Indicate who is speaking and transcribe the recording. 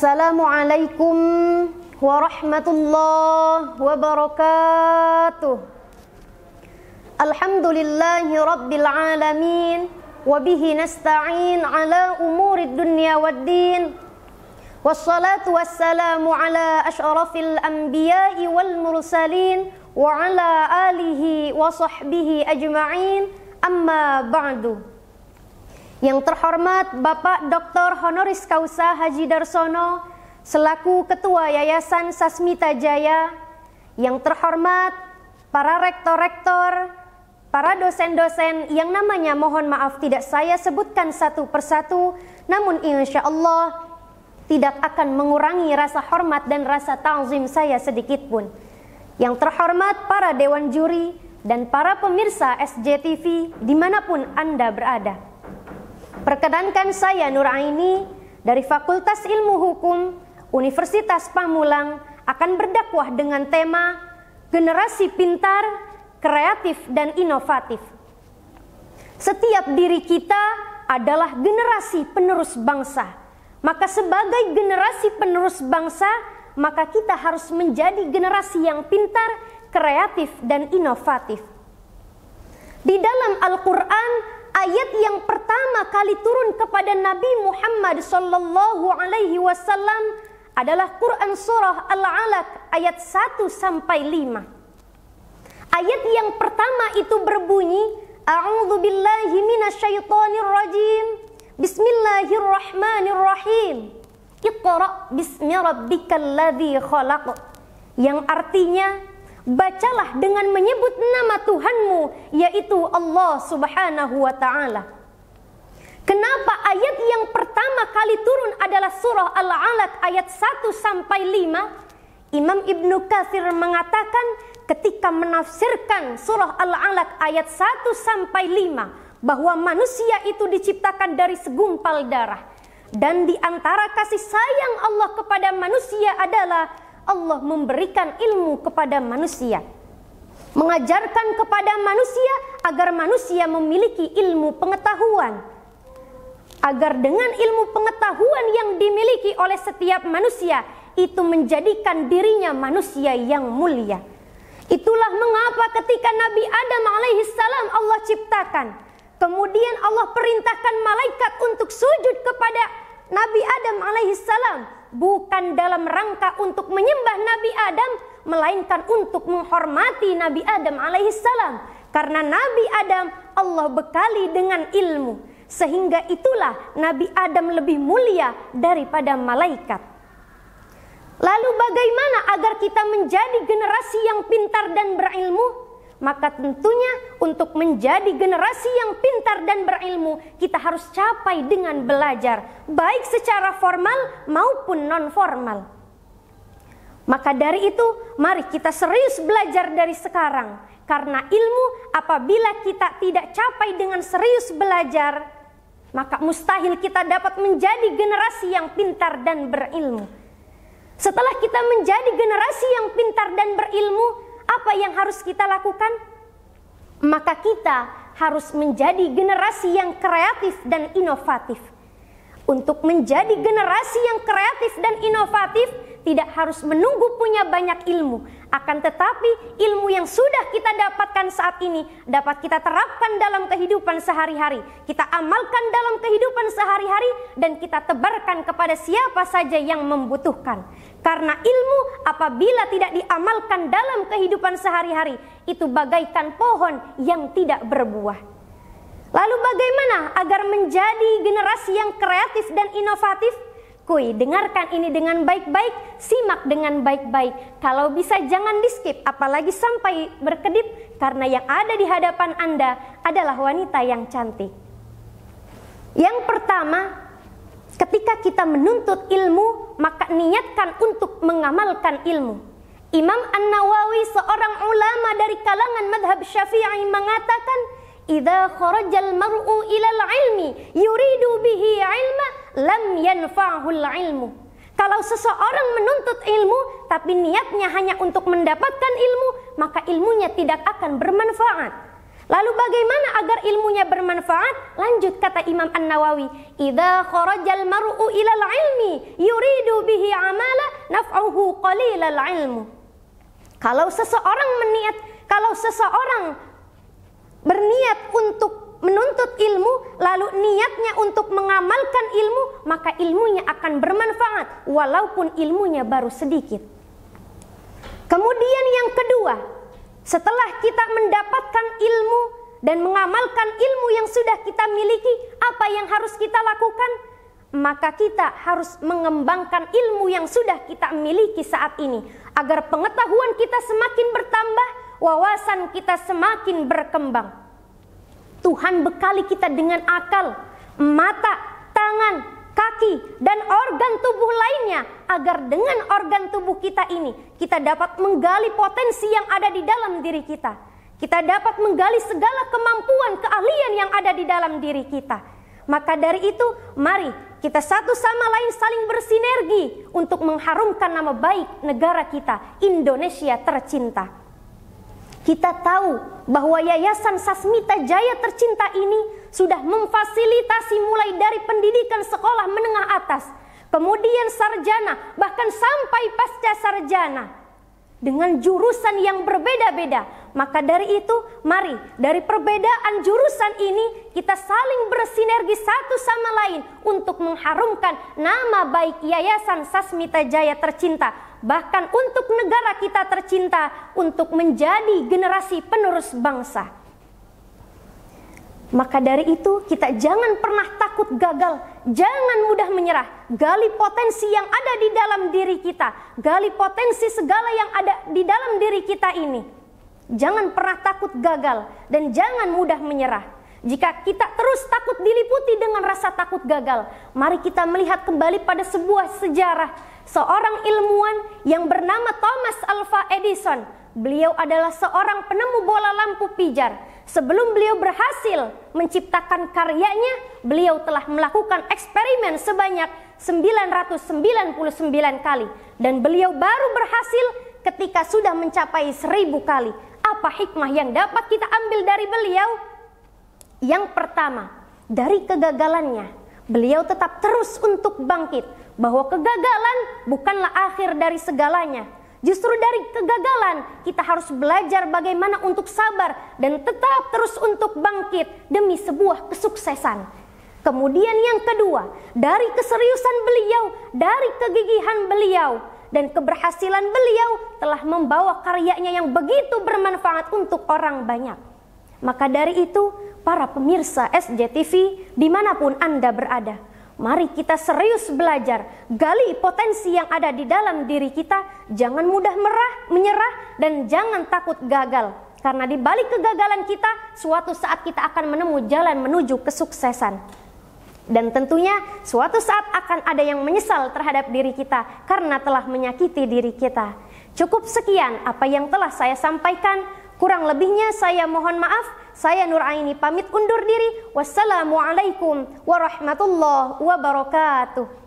Speaker 1: Assalamualaikum warahmatullahi wabarakatuh. Alhamdulillahi rabbil alamin wa bihi nasta'in ala umuri dunya waddin. Wassalatu wassalamu ala asyrafil anbiya'i wal mursalin wa ala alihi wa sahbihi ajma'in. Amma ba'du. Yang terhormat Bapak Dr. Honoris Causa Haji Darsono selaku Ketua Yayasan Sasmita Jaya. Yang terhormat para rektor-rektor, para dosen-dosen yang namanya mohon maaf tidak saya sebutkan satu persatu, namun insya Allah tidak akan mengurangi rasa hormat dan rasa ta'zim saya sedikit pun. Yang terhormat para dewan juri dan para pemirsa SJTV dimanapun Anda berada. Perkenankan saya Nuraini dari Fakultas Ilmu Hukum Universitas Pamulang akan berdakwah dengan tema Generasi Pintar, Kreatif dan Inovatif. Setiap diri kita adalah generasi penerus bangsa. Maka sebagai generasi penerus bangsa, maka kita harus menjadi generasi yang pintar, kreatif dan inovatif. Di dalam Al-Qur'an ayat yang pertama kali turun kepada Nabi Muhammad sallallahu alaihi wasallam adalah Quran surah Al-Alaq ayat 1 sampai 5. Ayat yang pertama itu berbunyi A'udzu billahi minasyaitonir rajim. Bismillahirrahmanirrahim. Iqra bismi rabbikal ladzi khalaq. Yang artinya bacalah dengan menyebut nama Tuhanmu yaitu Allah Subhanahu wa taala. Kenapa ayat yang pertama kali turun adalah surah Al-Alaq ayat 1 sampai 5? Imam Ibnu Katsir mengatakan ketika menafsirkan surah Al-Alaq ayat 1 sampai 5 bahwa manusia itu diciptakan dari segumpal darah dan di antara kasih sayang Allah kepada manusia adalah Allah memberikan ilmu kepada manusia mengajarkan kepada manusia agar manusia memiliki ilmu pengetahuan agar dengan ilmu pengetahuan yang dimiliki oleh setiap manusia itu menjadikan dirinya manusia yang mulia itulah mengapa ketika Nabi Adam alaihissalam Allah ciptakan kemudian Allah perintahkan malaikat untuk sujud kepada Nabi Adam alaihissalam bukan dalam rangka untuk menyembah Nabi Adam melainkan untuk menghormati Nabi Adam alaihissalam karena Nabi Adam Allah bekali dengan ilmu sehingga itulah Nabi Adam lebih mulia daripada malaikat Lalu bagaimana agar kita menjadi generasi yang pintar dan berilmu? maka tentunya untuk menjadi generasi yang pintar dan berilmu, kita harus capai dengan belajar, baik secara formal maupun non-formal. Maka dari itu, mari kita serius belajar dari sekarang, karena ilmu apabila kita tidak capai dengan serius belajar, maka mustahil kita dapat menjadi generasi yang pintar dan berilmu. Setelah kita menjadi generasi yang pintar dan berilmu, apa yang harus kita lakukan? Maka kita harus menjadi generasi yang kreatif dan inovatif. Untuk menjadi generasi yang kreatif dan inovatif, tidak harus menunggu punya banyak ilmu, akan tetapi ilmu yang sudah kita dapatkan saat ini dapat kita terapkan dalam kehidupan sehari-hari, kita amalkan dalam kehidupan sehari-hari, dan kita tebarkan kepada siapa saja yang membutuhkan. Karena ilmu apabila tidak diamalkan dalam kehidupan sehari-hari itu bagaikan pohon yang tidak berbuah. Lalu bagaimana agar menjadi generasi yang kreatif dan inovatif? Kui, dengarkan ini dengan baik-baik, simak dengan baik-baik. Kalau bisa jangan di skip, apalagi sampai berkedip karena yang ada di hadapan Anda adalah wanita yang cantik. Yang pertama, ketika kita menuntut ilmu, maka niatkan untuk mengamalkan ilmu. Imam An-Nawawi seorang ulama dari kalangan madhab syafi'i mengatakan, Idza kharajal mar'u ilal ilmi yuridu bihi ilma lam yanfa'hul ilmu. Kalau seseorang menuntut ilmu tapi niatnya hanya untuk mendapatkan ilmu, maka ilmunya tidak akan bermanfaat. Lalu bagaimana agar ilmunya bermanfaat? Lanjut kata Imam An-Nawawi, "Idza kharajal mar'u al ilmi yuridu bihi amala naf'uhu qalilal ilmu." Kalau seseorang meniat, kalau seseorang berniat untuk menuntut ilmu lalu niatnya untuk mengamalkan ilmu maka ilmunya akan bermanfaat walaupun ilmunya baru sedikit. Kemudian yang kedua, setelah kita mendapatkan ilmu dan mengamalkan ilmu yang sudah kita miliki, apa yang harus kita lakukan? Maka kita harus mengembangkan ilmu yang sudah kita miliki saat ini agar pengetahuan kita semakin bertambah, wawasan kita semakin berkembang. Tuhan bekali kita dengan akal, mata, tangan, kaki, dan organ tubuh lainnya agar dengan organ tubuh kita ini kita dapat menggali potensi yang ada di dalam diri kita. Kita dapat menggali segala kemampuan keahlian yang ada di dalam diri kita. Maka dari itu, mari kita satu sama lain saling bersinergi untuk mengharumkan nama baik negara kita, Indonesia tercinta. Kita tahu bahwa Yayasan Sasmita Jaya Tercinta ini sudah memfasilitasi mulai dari pendidikan sekolah menengah atas, kemudian sarjana, bahkan sampai pasca sarjana. Dengan jurusan yang berbeda-beda, maka dari itu, mari dari perbedaan jurusan ini kita saling bersinergi satu sama lain untuk mengharumkan nama baik Yayasan Sasmita Jaya tercinta, bahkan untuk negara kita tercinta, untuk menjadi generasi penerus bangsa. Maka dari itu, kita jangan pernah takut gagal, jangan mudah menyerah. Gali potensi yang ada di dalam diri kita, gali potensi segala yang ada di dalam diri kita ini. Jangan pernah takut gagal dan jangan mudah menyerah. Jika kita terus takut diliputi dengan rasa takut gagal, mari kita melihat kembali pada sebuah sejarah seorang ilmuwan yang bernama Thomas Alva Edison. Beliau adalah seorang penemu bola lampu pijar. Sebelum beliau berhasil menciptakan karyanya, beliau telah melakukan eksperimen sebanyak 999 kali dan beliau baru berhasil ketika sudah mencapai 1000 kali apa hikmah yang dapat kita ambil dari beliau? Yang pertama, dari kegagalannya, beliau tetap terus untuk bangkit bahwa kegagalan bukanlah akhir dari segalanya. Justru dari kegagalan kita harus belajar bagaimana untuk sabar dan tetap terus untuk bangkit demi sebuah kesuksesan. Kemudian yang kedua, dari keseriusan beliau, dari kegigihan beliau, dan keberhasilan beliau telah membawa karyanya yang begitu bermanfaat untuk orang banyak. Maka dari itu, para pemirsa SJTV dimanapun Anda berada, mari kita serius belajar, gali potensi yang ada di dalam diri kita, jangan mudah merah, menyerah, dan jangan takut gagal. Karena di balik kegagalan kita, suatu saat kita akan menemukan jalan menuju kesuksesan dan tentunya suatu saat akan ada yang menyesal terhadap diri kita karena telah menyakiti diri kita. Cukup sekian apa yang telah saya sampaikan. Kurang lebihnya saya mohon maaf. Saya Nur Aini pamit undur diri. Wassalamualaikum warahmatullahi wabarakatuh.